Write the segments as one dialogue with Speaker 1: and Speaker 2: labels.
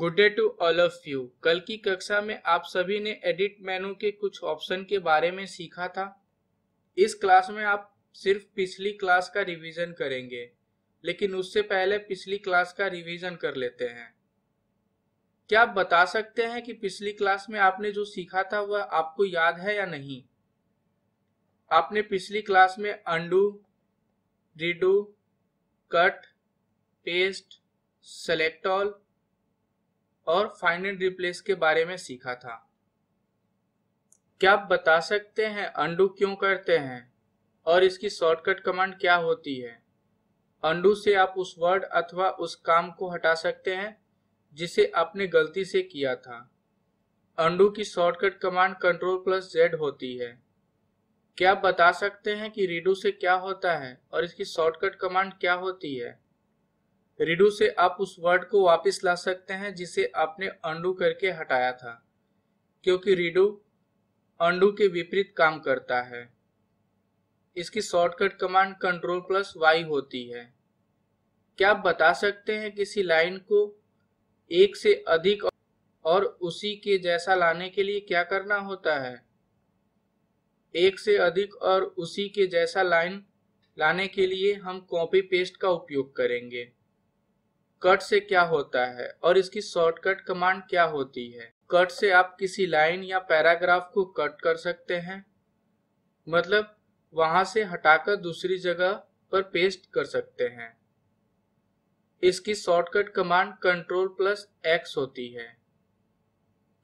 Speaker 1: good day to all of you कल की कक्षा में आप सभी ने एडिट मेनू के कुछ ऑप्शन के बारे में सीखा था इस क्लास में आप सिर्फ पिछली क्लास का रिवीजन करेंगे लेकिन उससे पहले पिछली क्लास का रिवीजन कर लेते हैं क्या आप बता सकते हैं कि पिछली क्लास में आपने जो सीखा था वह आपको याद है या नहीं आपने पिछली क्लास में undo redo cut paste select all और फाइनल रिप्लेस के बारे में सीखा था क्या आप बता सकते हैं अंडू क्यों करते हैं और इसकी शॉर्टकट कमांड क्या होती है अंडू से आप उस वर्ड अथवा उस काम को हटा सकते हैं जिसे आपने गलती से किया था अंडू की shortcut command control plus Z होती है क्या आप बता सकते हैं कि रीडू से क्या होता है और इसकी शॉर्टकट कमांड क्या होती है रिडू से आप उस वर्ड को वापस ला सकते हैं जिसे आपने अंडू करके हटाया था क्योंकि रिडू अंडू के विपरीत काम करता है इसकी shortcut command control plus Y होती है क्या आप बता सकते हैं किसी लाइन को एक से अधिक और उसी के जैसा लाने के लिए क्या करना होता है एक से अधिक और उसी के जैसा लाइन लाने के लिए हम कॉपी पेस्ट का उपयोग करेंगे कट से क्या होता है और इसकी शॉर्टकट कमांड क्या होती है कट से आप किसी लाइन या पैराग्राफ को कट कर सकते हैं मतलब वहां से हटाकर दूसरी जगह पर पेस्ट कर सकते हैं इसकी shortcut command control plus X होती है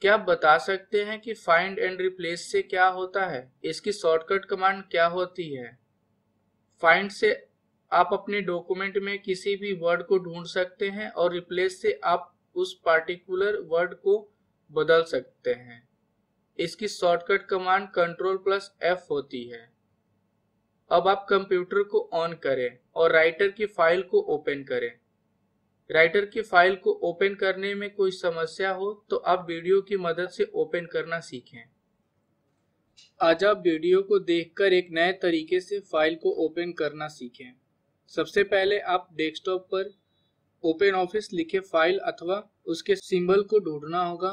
Speaker 1: क्या आप बता सकते हैं कि फाइंड एंड रिप्लेस से क्या होता है इसकी शॉर्टकट कमांड क्या होती है फाइंड से आप अपने डॉक्यूमेंट में किसी भी वर्ड को ढूंढ सकते हैं और रिप्लेस से आप उस पार्टिकुलर वर्ड को बदल सकते हैं इसकी shortcut command control plus F होती है अब आप कंप्यूटर को ऑन करें और राइटर की फाइल को ओपन करें राइटर की फाइल को ओपन करने में कोई समस्या हो तो आप वीडियो की मदद से ओपन करना सीखें आज आप वीडियो को देखकर एक नए तरीके से फाइल को ओपन करना सीखें सबसे पहले आप डेस्कटॉप पर ओपन ऑफिस लिखे फाइल अथवा उसके सिंबल को ढूंढना होगा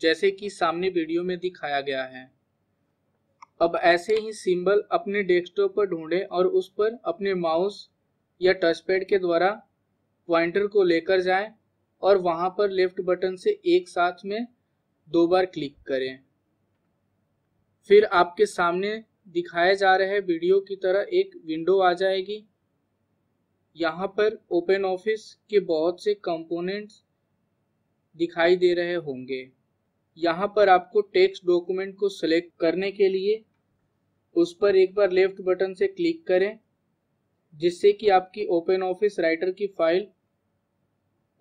Speaker 1: जैसे कि सामने वीडियो में दिखाया गया है अब ऐसे ही सिंबल अपने डेस्कटॉप पर ढूंढें और उस पर अपने माउस या टचपैड के द्वारा पॉइंटर को लेकर जाएं और वहां पर लेफ्ट बटन से एक साथ में दो बार क्लिक करें फिर आपके सामने दिखाए जा रहे वीडियो की तरह एक विंडो आ जाएगी यहाँ पर ओपन ऑफिस के बहुत से कंपोनेंट्स दिखाई दे रहे होंगे यहाँ पर आपको टेक्स्ट डॉक्यूमेंट को सिलेक्ट करने के लिए उस पर एक बार लेफ्ट बटन से क्लिक करें जिससे कि आपकी ओपन ऑफिस राइटर की फाइल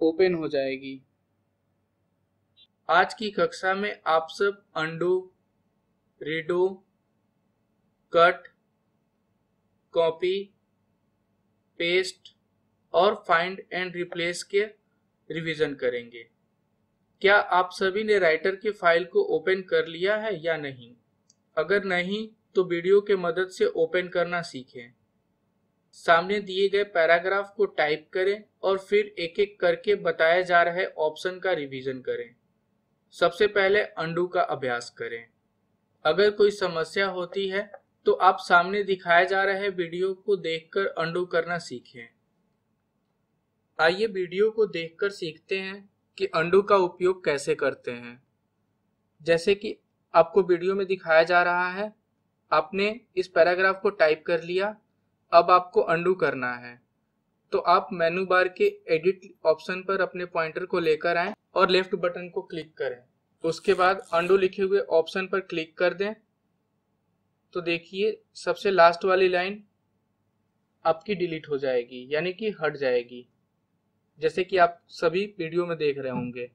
Speaker 1: ओपन हो जाएगी आज की कक्षा में आप सब undo redo cut copy paste और फाइंड एंड रिप्लेस के रिवीजन करेंगे क्या आप सभी ने राइटर की फाइल को ओपन कर लिया है या नहीं अगर नहीं तो वीडियो के मदद से ओपन करना सीखें सामने दिए गए पैराग्राफ को टाइप करें और फिर एक एक करके बताया जा रहे ऑप्शन का रिवीजन करें सबसे पहले अंडू का अभ्यास करें अगर कोई समस्या होती है तो आप सामने दिखाए जा रहे वीडियो को देखकर अंडू करना सीखें आइए वीडियो को देखकर सीखते हैं कि अंडू का उपयोग कैसे करते हैं जैसे कि आपको वीडियो में दिखाया जा रहा है आपने इस पैराग्राफ को टाइप कर लिया अब आपको अंडू करना है तो आप मेनू बार के एडिट ऑप्शन पर अपने पॉइंटर को लेकर आएं और लेफ्ट बटन को क्लिक करें उसके बाद अंडू लिखे हुए ऑप्शन पर क्लिक कर दें तो देखिए सबसे लास्ट वाली लाइन आपकी डिलीट हो जाएगी यानी कि हट जाएगी जैसे कि आप सभी वीडियो में देख रहे होंगे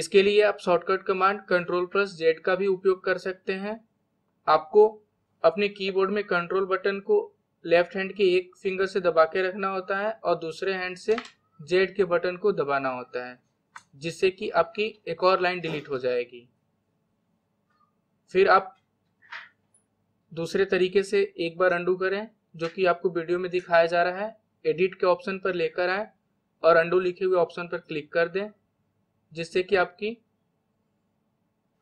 Speaker 1: इसके लिए आप shortcut command control plus Z का भी उपयोग कर सकते हैं आपको अपने कीबोर्ड में कंट्रोल बटन को लेफ्ट हैंड के एक फिंगर से दबा के रखना होता है और दूसरे हैंड से जेड के बटन को दबाना होता है जिससे कि आपकी एक और लाइन डिलीट हो जाएगी फिर आप दूसरे तरीके से एक बार अंडू करें जो कि आपको वीडियो में दिखाया जा रहा है एडिट के ऑप्शन पर लेकर आए और अंडू लिखे हुए ऑप्शन पर क्लिक कर दें जिससे कि आपकी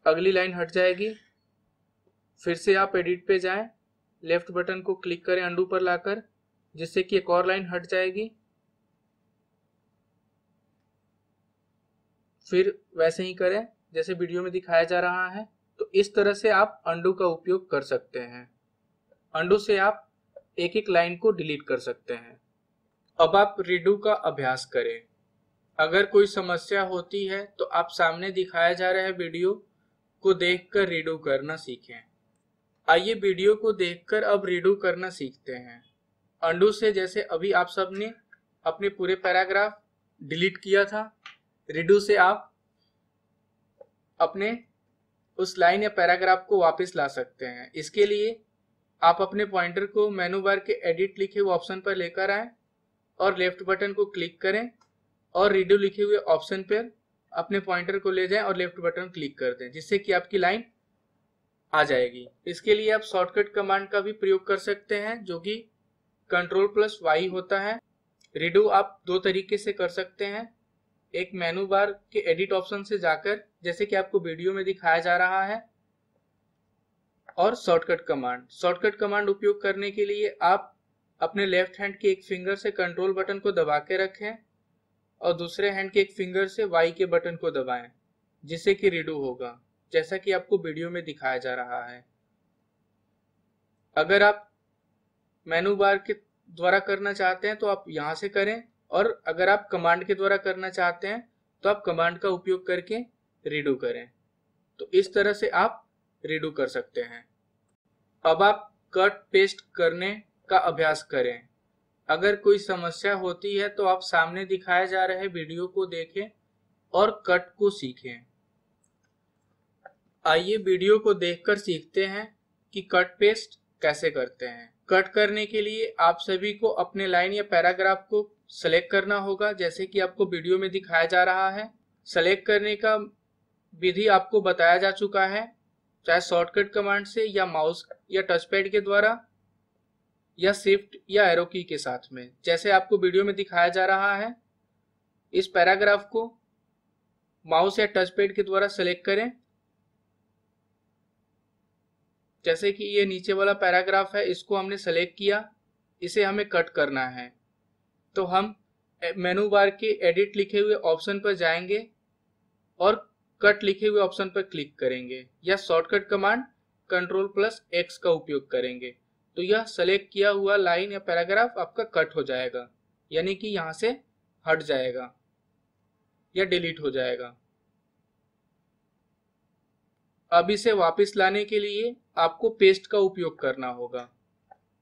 Speaker 1: अगली लाइन हट जाएगी फिर से आप एडिट पे जाएं लेफ्ट बटन को क्लिक करें अंडू पर लाकर जिससे कि एक और लाइन हट जाएगी फिर वैसे ही करें जैसे वीडियो में दिखाया जा रहा है तो इस तरह से आप अंडू का उपयोग कर सकते हैं अंडू से आप एक एक लाइन को डिलीट कर सकते हैं अब आप रिडू का अभ्यास करें अगर कोई समस्या होती है तो आप सामने दिखाया जा रहा है वीडियो को देखकर रीडू करना सीखें आइए वीडियो को देखकर अब रिडू करना सीखते हैं अंडू से जैसे अभी आप सब ने अपने पूरे पैराग्राफ डिलीट किया था रिडू से आप अपने उस लाइन या पैराग्राफ को वापस ला सकते हैं इसके लिए आप अपने पॉइंटर को मेनू बार के एडिट लिखे हुए ऑप्शन पर लेकर आए और लेफ्ट बटन को क्लिक करें और रीडू लिखे हुए ऑप्शन पर अपने पॉइंटर को ले जाएं और लेफ्ट बटन क्लिक कर दें जिससे कि आपकी लाइन आ जाएगी इसके लिए आप शॉर्टकट कमांड का भी प्रयोग कर सकते हैं जो कि कंट्रोल प्लस वाई होता है रिडू आप दो तरीके से कर सकते हैं एक मेनू बार के एडिट ऑप्शन से जाकर जैसे कि आपको वीडियो में दिखाया जा रहा है और शॉर्टकट कमांड शॉर्टकट कमांड उपयोग करने के लिए आप अपने लेफ्ट हैंड के एक फिंगर से कंट्रोल बटन को दबा के रखें और दूसरे हैंड के एक फिंगर से वाई के बटन को दबाएं जिससे कि रिडू होगा जैसा कि आपको वीडियो में दिखाया जा रहा है अगर आप मेनू बार के द्वारा करना चाहते हैं तो आप यहां से करें और अगर आप कमांड के द्वारा करना चाहते हैं तो आप कमांड का उपयोग करके रीडू करें तो इस तरह से आप रीडू कर सकते हैं अब आप कट पेस्ट करने का अभ्यास करें अगर कोई समस्या होती है तो आप सामने दिखाए जा रहे वीडियो को देखें और कट को सीखें आइए वीडियो को देखकर सीखते हैं कि कट पेस्ट कैसे करते हैं कट करने के लिए आप सभी को अपने लाइन या पैराग्राफ को सेलेक्ट करना होगा जैसे कि आपको वीडियो में दिखाया जा रहा है सेलेक्ट करने का विधि आपको बताया जा चुका है चाहे शॉर्टकट कमांड से या माउस या टचपैड के द्वारा या शिफ्ट या एरो की के साथ में जैसे आपको वीडियो में दिखाया जा रहा है इस पैराग्राफ को माउस या टचपैड के द्वारा सेलेक्ट करें जैसे कि ये नीचे वाला पैराग्राफ है इसको हमने सेलेक्ट किया इसे हमें कट करना है तो हम मेनू बार के एडिट लिखे हुए ऑप्शन पर जाएंगे और कट लिखे हुए ऑप्शन पर क्लिक करेंगे या shortcut command control plus X का उपयोग करेंगे तो यह सेलेक्ट किया हुआ लाइन या पैराग्राफ आपका कट हो जाएगा यानी कि यहाँ से हट जाएगा या डिलीट हो जाएगा अब इसे वापस लाने के लिए आपको पेस्ट का उपयोग करना होगा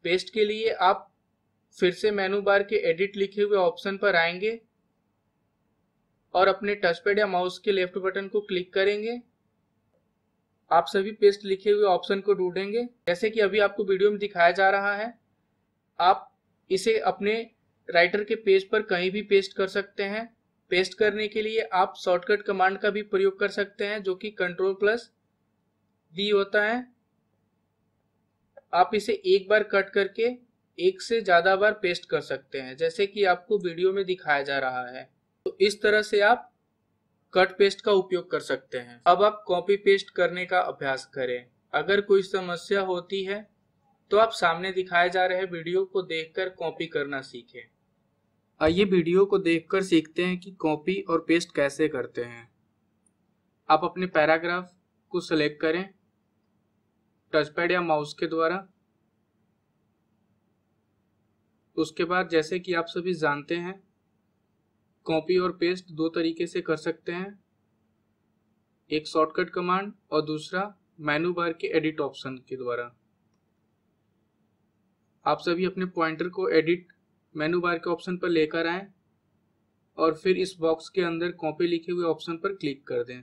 Speaker 1: पेस्ट के लिए आप फिर से मेनू बार के एडिट लिखे हुए ऑप्शन पर आएंगे और अपने टचपैड या माउस के लेफ्ट बटन को क्लिक करेंगे आप सभी पेस्ट लिखे हुए ऑप्शन को ढूंढेंगे जैसे कि अभी आपको वीडियो में दिखाया जा रहा है आप इसे अपने राइटर के पेज पर कहीं भी पेस्ट कर सकते हैं पेस्ट करने के लिए आप शॉर्टकट कमांड का भी प्रयोग कर सकते हैं जो कि कंट्रोल प्लस वी होता है आप इसे एक बार कट करके एक से ज़्यादा बार पेस्ट कर सकते हैं जैसे कि आपको वीडियो में दिखाया जा रहा है तो इस तरह से आप कट पेस्ट का उपयोग कर सकते हैं अब आप कॉपी पेस्ट करने का अभ्यास करें अगर कोई समस्या होती है तो आप सामने दिखाए जा रहे वीडियो को देखकर कॉपी करना सीखें आइए वीडियो को देखकर सीखते हैं कि कॉपी और पेस्ट कैसे करते हैं आप अपने पैराग्राफ को सिलेक्ट करें टचपैड या माउस के द्वारा उसके बाद जैसे कि आप सभी जानते हैं कॉपी और पेस्ट दो तरीके से कर सकते हैं एक शॉर्टकट कमांड और दूसरा मेनू बार के एडिट ऑप्शन के द्वारा आप सभी अपने पॉइंटर को एडिट मेनू बार के ऑप्शन पर लेकर आएं और फिर इस बॉक्स के अंदर कॉपी लिखे हुए ऑप्शन पर क्लिक कर दें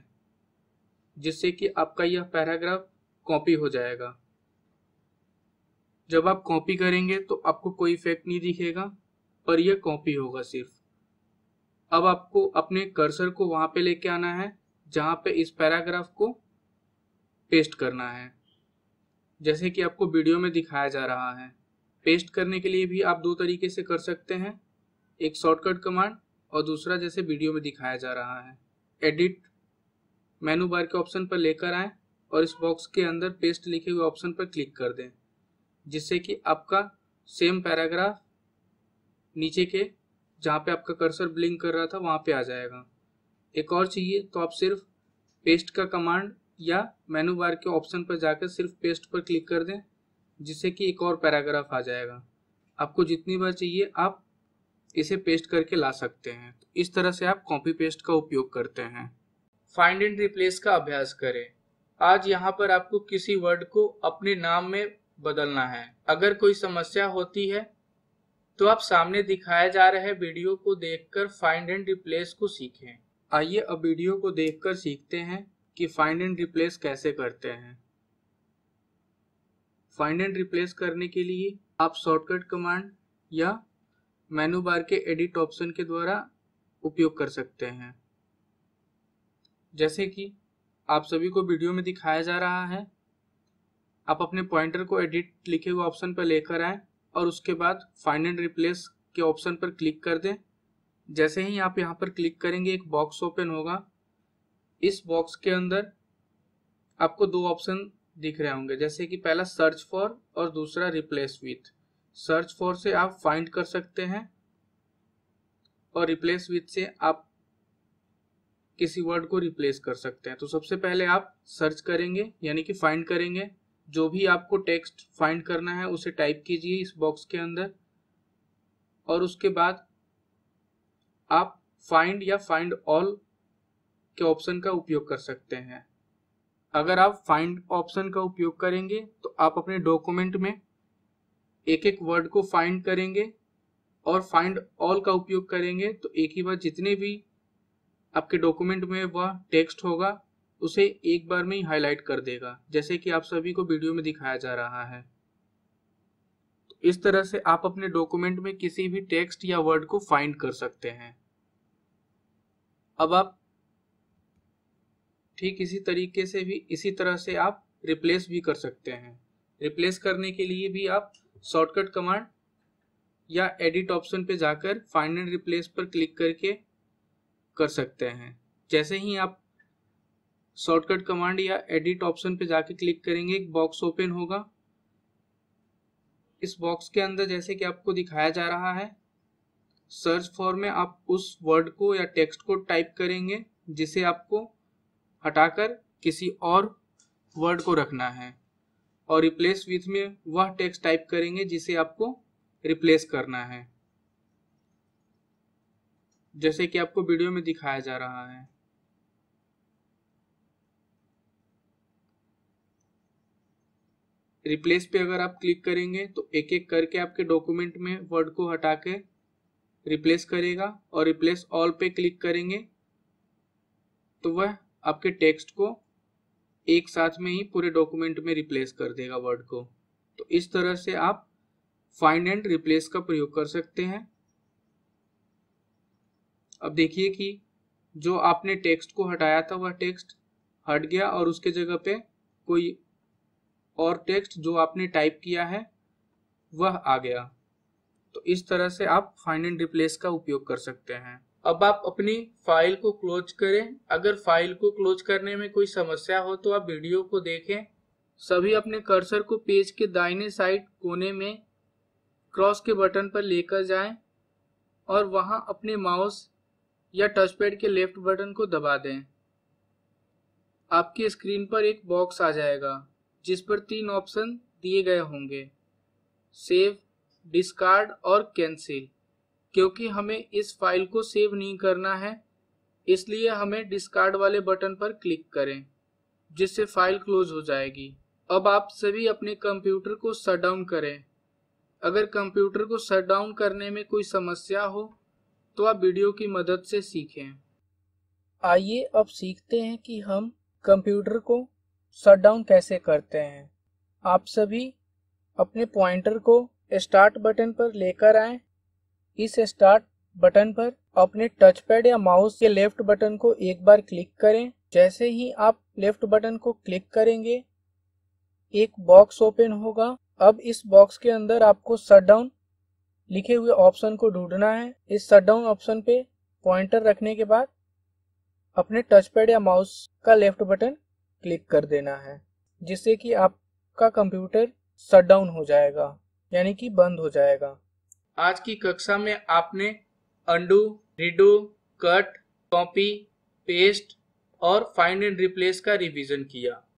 Speaker 1: जिससे कि आपका यह पैराग्राफ कॉपी हो जाएगा जब आप कॉपी करेंगे तो आपको कोई इफेक्ट नहीं दिखेगा पर यह कॉपी होगा सिर्फ अब आपको अपने कर्सर को वहां पे लेके आना है जहां पे इस पैराग्राफ को पेस्ट करना है जैसे कि आपको वीडियो में दिखाया जा रहा है पेस्ट करने के लिए भी आप दो तरीके से कर सकते हैं एक शॉर्टकट कमांड और दूसरा जैसे वीडियो में दिखाया जा रहा है एडिट मेनू बार के ऑप्शन पर लेकर आएं और इस बॉक्स के अंदर पेस्ट लिखे हुए ऑप्शन पर क्लिक कर दें जिससे कि आपका सेम पैराग्राफ नीचे के जहाँ पे आपका कर्सर ब्लिंक कर रहा था वहाँ पे आ जाएगा एक और चाहिए तो आप सिर्फ पेस्ट का कमांड या मेनू बार के ऑप्शन पर जाकर सिर्फ पेस्ट पर क्लिक कर दें जिससे कि एक और पैराग्राफ आ जाएगा आपको जितनी बार चाहिए आप इसे पेस्ट करके ला सकते हैं इस तरह से आप कॉपी पेस्ट का उपयोग करते हैं फाइंड एंड रिप्लेस का अभ्यास करें आज यहाँ पर आपको किसी वर्ड को अपने नाम में बदलना है अगर कोई समस्या होती है तो आप सामने दिखाए जा रहे वीडियो को देखकर फाइंड एंड रिप्लेस को सीखें आइए अब वीडियो को देखकर सीखते हैं कि फाइंड एंड रिप्लेस कैसे करते हैं फाइंड एंड रिप्लेस करने के लिए आप शॉर्टकट कमांड या मेनू बार के एडिट ऑप्शन के द्वारा उपयोग कर सकते हैं जैसे कि आप सभी को वीडियो में दिखाया जा रहा है आप अपने पॉइंटर को एडिट लिखे हुए ऑप्शन पर लेकर आएँ और उसके बाद फाइंड एंड रिप्लेस के ऑप्शन पर क्लिक कर दें जैसे ही आप यहाँ पर क्लिक करेंगे एक बॉक्स ओपन होगा इस बॉक्स के अंदर आपको दो ऑप्शन दिख रहे होंगे जैसे कि पहला सर्च फॉर और दूसरा रिप्लेस विथ सर्च फॉर से आप फाइंड कर सकते हैं और रिप्लेस विथ से आप किसी वर्ड को रिप्लेस कर सकते हैं तो सबसे पहले आप सर्च करेंगे यानी कि फाइंड करेंगे जो भी आपको टेक्स्ट फाइंड करना है उसे टाइप कीजिए इस बॉक्स के अंदर और उसके बाद आप फाइंड या फाइंड ऑल के ऑप्शन का उपयोग कर सकते हैं अगर आप फाइंड ऑप्शन का उपयोग करेंगे तो आप अपने डॉक्यूमेंट में एक एक वर्ड को फाइंड करेंगे और फाइंड ऑल का उपयोग करेंगे तो एक ही बार जितने भी आपके डॉक्यूमेंट में वह टेक्स्ट होगा उसे एक बार में ही हाईलाइट कर देगा जैसे कि आप सभी को वीडियो में दिखाया जा रहा है तो इस तरह से आप अपने डॉक्यूमेंट में किसी भी टेक्स्ट या वर्ड को फाइंड कर सकते हैं अब आप ठीक इसी तरीके से भी इसी तरह से आप रिप्लेस भी कर सकते हैं रिप्लेस करने के लिए भी आप शॉर्टकट कमांड या एडिट ऑप्शन पे जाकर फाइंड एंड रिप्लेस पर क्लिक करके कर सकते हैं जैसे ही आप शॉर्टकट कमांड या एडिट ऑप्शन पे जाके क्लिक करेंगे एक बॉक्स ओपन होगा इस बॉक्स के अंदर जैसे कि आपको दिखाया जा रहा है सर्च फॉर में आप उस वर्ड को या टेक्स्ट को टाइप करेंगे जिसे आपको हटाकर किसी और वर्ड को रखना है और रिप्लेस विथ में वह टेक्स्ट टाइप करेंगे जिसे आपको रिप्लेस करना है जैसे कि आपको वीडियो में दिखाया जा रहा है रिप्लेस पे अगर आप क्लिक करेंगे तो एक एक करके आपके डॉक्यूमेंट में वर्ड को हटा के रिप्लेस करेगा और रिप्लेस ऑल पे क्लिक करेंगे तो वह आपके टेक्स्ट को एक साथ में ही पूरे डॉक्यूमेंट में रिप्लेस कर देगा वर्ड को तो इस तरह से आप फाइंड एंड रिप्लेस का प्रयोग कर सकते हैं अब देखिए कि जो आपने टेक्स्ट को हटाया था वह टेक्स्ट हट गया और उसके जगह पे कोई और टेक्स्ट जो आपने टाइप किया है वह आ गया तो इस तरह से आप फाइंड एंड रिप्लेस का उपयोग कर सकते हैं अब आप अपनी फाइल को क्लोज करें अगर फाइल को क्लोज करने में कोई समस्या हो तो आप वीडियो को देखें सभी अपने कर्सर को पेज के दाहिने साइड कोने में क्रॉस के बटन पर लेकर जाएं और वहां अपने माउस या टचपैड के लेफ्ट बटन को दबा दें आपकी स्क्रीन पर एक बॉक्स आ जाएगा जिस पर तीन ऑप्शन दिए गए होंगे सेव डिस्कार्ड और कैंसिल क्योंकि हमें इस फाइल को सेव नहीं करना है इसलिए हमें डिस्कार्ड वाले बटन पर क्लिक करें जिससे फाइल क्लोज हो जाएगी अब आप सभी अपने कंप्यूटर को शट डाउन करें अगर कंप्यूटर को शट डाउन करने में कोई समस्या हो तो आप वीडियो की मदद से सीखें आइए अब सीखते हैं कि हम कंप्यूटर को शट डाउन कैसे करते हैं आप सभी अपने पॉइंटर को स्टार्ट बटन पर लेकर आए इस स्टार्ट बटन पर अपने टच पैड या माउस के लेफ्ट बटन को एक बार क्लिक करें जैसे ही आप लेफ्ट बटन को क्लिक करेंगे एक बॉक्स ओपन होगा अब इस बॉक्स के अंदर आपको डाउन लिखे हुए ऑप्शन को ढूंढना है इस डाउन ऑप्शन पे पॉइंटर रखने के बाद अपने टच पैड या माउस का लेफ्ट बटन क्लिक कर देना है जिससे कि आपका कंप्यूटर शटडाउन हो जाएगा यानी कि बंद हो जाएगा आज की कक्षा में आपने undo redo cut copy paste और फाइंड एंड रिप्लेस का रिवीजन किया